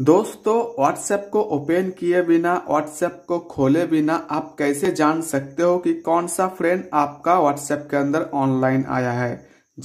दोस्तों व्हाट्सएप को ओपन किए बिना व्हाट्सएप को खोले बिना आप कैसे जान सकते हो कि कौन सा फ्रेंड आपका व्हाट्सएप के अंदर ऑनलाइन आया है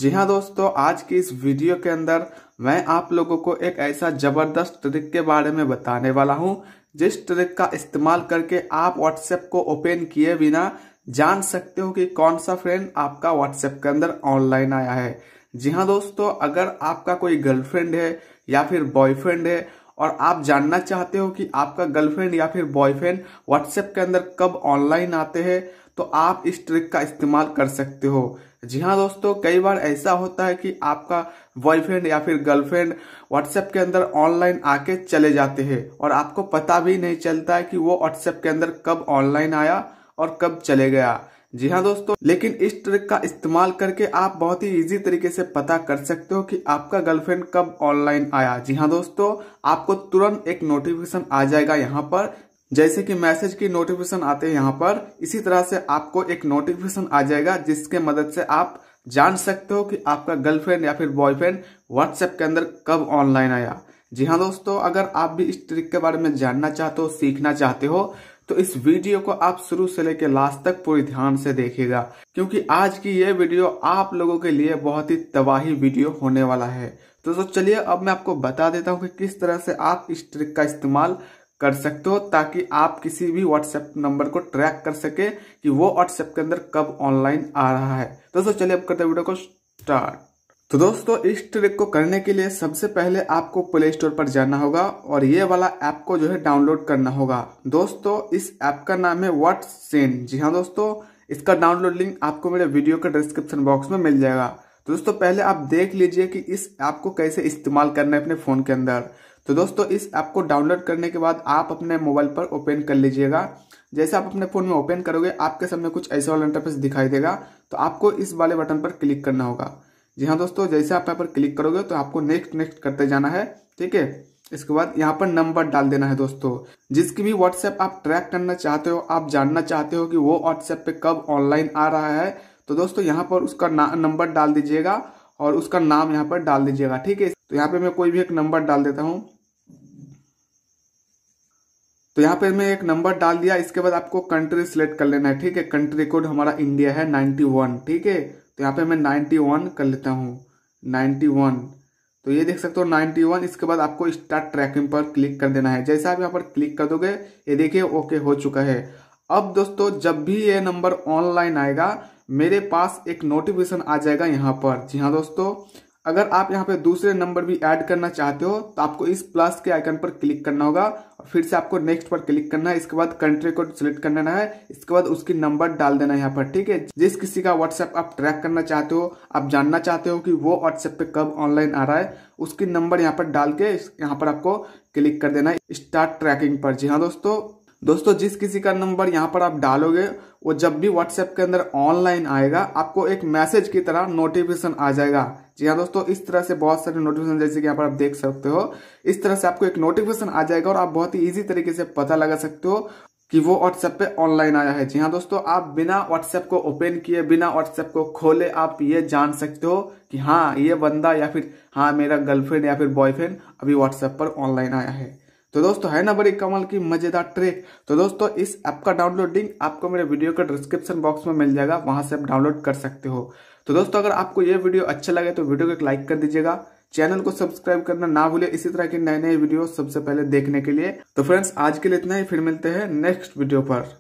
जी हाँ दोस्तों आज की इस वीडियो के अंदर मैं आप लोगों को एक ऐसा जबरदस्त ट्रिक के बारे में बताने वाला हूँ जिस ट्रिक का इस्तेमाल करके आप व्हाट्सएप को ओपन किए बिना जान सकते हो कि कौन सा फ्रेंड आपका व्हाट्सएप के अंदर ऑनलाइन आया है जी हाँ दोस्तों अगर आपका कोई गर्लफ्रेंड है या फिर बॉयफ्रेंड है और आप जानना चाहते हो कि आपका गर्लफ्रेंड या फिर बॉयफ्रेंड व्हाट्सएप के अंदर कब ऑनलाइन आते हैं तो आप इस ट्रिक का इस्तेमाल कर सकते हो जी हाँ दोस्तों कई बार ऐसा होता है कि आपका बॉयफ्रेंड या फिर गर्लफ्रेंड व्हाट्सएप के अंदर ऑनलाइन आके चले जाते हैं और आपको पता भी नहीं चलता है कि वो व्हाट्सएप के अंदर कब ऑनलाइन आया और कब चले गया जी हाँ दोस्तों लेकिन इस ट्रिक का इस्तेमाल करके आप बहुत ही इजी तरीके से पता कर सकते हो कि आपका गर्लफ्रेंड कब ऑनलाइन आया जी हाँ दोस्तों आपको तुरंत एक नोटिफिकेशन आ जाएगा यहाँ पर जैसे कि मैसेज की नोटिफिकेशन आते हैं यहाँ पर इसी तरह से आपको एक नोटिफिकेशन आ जाएगा जिसके मदद से आप जान सकते हो कि आपका गर्लफ्रेंड या फिर बॉयफ्रेंड व्हाट्सएप के अंदर कब ऑनलाइन आया जी हाँ दोस्तों अगर आप भी इस ट्रिक के बारे में जानना चाहते हो सीखना चाहते हो तो इस वीडियो को आप शुरू से लेकर लास्ट तक पूरी ध्यान से देखेगा क्योंकि आज की ये वीडियो आप लोगों के लिए बहुत ही तबाही वीडियो होने वाला है तो तो चलिए अब मैं आपको बता देता हूँ कि किस तरह से आप इस ट्रिक का इस्तेमाल कर सकते हो ताकि आप किसी भी व्हाट्सएप नंबर को ट्रैक कर सके कि वो व्हाट्सएप के अंदर कब ऑनलाइन आ रहा है तो दोस्तों चलिए अब करते वीडियो को स्टार्ट तो दोस्तों इस ट्रिक को करने के लिए सबसे पहले आपको प्ले स्टोर पर जाना होगा और ये वाला ऐप को जो है डाउनलोड करना होगा दोस्तों इस ऐप का नाम है व्हाट सेन जी हाँ दोस्तों इसका डाउनलोड लिंक आपको मेरे वीडियो के डिस्क्रिप्शन बॉक्स में मिल जाएगा तो दोस्तों पहले आप देख लीजिए कि इस ऐप को कैसे इस्तेमाल करना है अपने फ़ोन के अंदर तो दोस्तों इस ऐप को डाउनलोड करने के बाद आप अपने मोबाइल पर ओपन कर लीजिएगा जैसे आप अपने फ़ोन में ओपन करोगे आपके सामने कुछ ऐसा वाला इंटरफेस दिखाई देगा तो आपको इस वाले बटन पर क्लिक करना होगा जी हाँ दोस्तों जैसे आप यहाँ पर क्लिक करोगे तो आपको नेक्स्ट नेक्स्ट करते जाना है ठीक है इसके बाद यहाँ पर नंबर डाल देना है दोस्तों जिसकी भी व्हाट्सएप आप ट्रैक करना चाहते हो आप जानना चाहते हो कि वो व्हाट्सएप पे कब ऑनलाइन आ रहा है तो दोस्तों यहाँ पर उसका नंबर डाल दीजिएगा और उसका नाम यहाँ पर डाल दीजिएगा ठीक है तो यहाँ पे मैं कोई भी एक नंबर डाल देता हूँ तो यहाँ पे मैं एक नंबर डाल दिया इसके बाद आपको कंट्री सिलेक्ट कर लेना है ठीक है कंट्री कोड हमारा इंडिया है 91 ठीक है तो यहाँ पे मैं नाइन्टी वन कर लेता हूँ नाइन्टी वन तो ये देख सकते हो नाइन्टी वन इसके बाद आपको स्टार्ट ट्रैकिंग पर क्लिक कर देना है जैसा आप यहाँ पर क्लिक कर दोगे ये देखिए ओके हो चुका है अब दोस्तों जब भी ये नंबर ऑनलाइन आएगा मेरे पास एक नोटिफिकेशन आ जाएगा यहाँ पर जी हाँ दोस्तों अगर आप यहाँ पे दूसरे नंबर भी ऐड करना चाहते हो तो आपको इस प्लस के आइकन पर क्लिक करना होगा फिर से आपको नेक्स्ट पर क्लिक करना है इसके बाद कंट्री को सिलेक्ट कर लेना है इसके बाद उसकी नंबर डाल देना है यहाँ पर ठीक है जिस किसी का व्हाट्सएप आप ट्रैक करना चाहते हो आप जानना चाहते हो कि वो व्हाट्सएप पे कब ऑनलाइन आ रहा है उसकी नंबर यहाँ पर डाल के यहाँ पर आपको क्लिक कर देना है स्टार्ट ट्रैकिंग पर जी हाँ दोस्तों दोस्तों जिस किसी का नंबर यहाँ पर आप डालोगे वो जब भी व्हाट्सएप के अंदर ऑनलाइन आएगा आपको एक मैसेज की तरह नोटिफिकेशन आ जाएगा जी हाँ दोस्तों इस तरह से बहुत सारे नोटिफिकेशन जैसे कि यहाँ पर आप देख सकते हो इस तरह से आपको एक नोटिफिकेशन आ जाएगा और आप बहुत ही ईजी तरीके से पता लगा सकते हो कि वो व्हाट्सएप पे ऑनलाइन आया है जी हाँ दोस्तों आप बिना व्हाट्सएप को ओपन किए बिना व्हाट्सएप को खोले आप ये जान सकते हो कि हाँ ये बंदा या फिर हाँ मेरा गर्लफ्रेंड या फिर बॉयफ्रेंड अभी व्हाट्सएप पर ऑनलाइन आया है तो दोस्तों है ना बड़ी कमल की मजेदार ट्रिक तो दोस्तों इस ऐप का डाउनलोड लिंक आपको मेरे वीडियो के डिस्क्रिप्शन बॉक्स में मिल जाएगा वहां से आप डाउनलोड कर सकते हो तो दोस्तों अगर आपको ये वीडियो अच्छा लगे तो वीडियो को एक लाइक कर दीजिएगा चैनल को सब्सक्राइब करना ना भूले इसी तरह की नए नए वीडियो सबसे पहले देखने के लिए तो फ्रेंड्स आज के लिए इतना ही फिर मिलते हैं नेक्स्ट वीडियो पर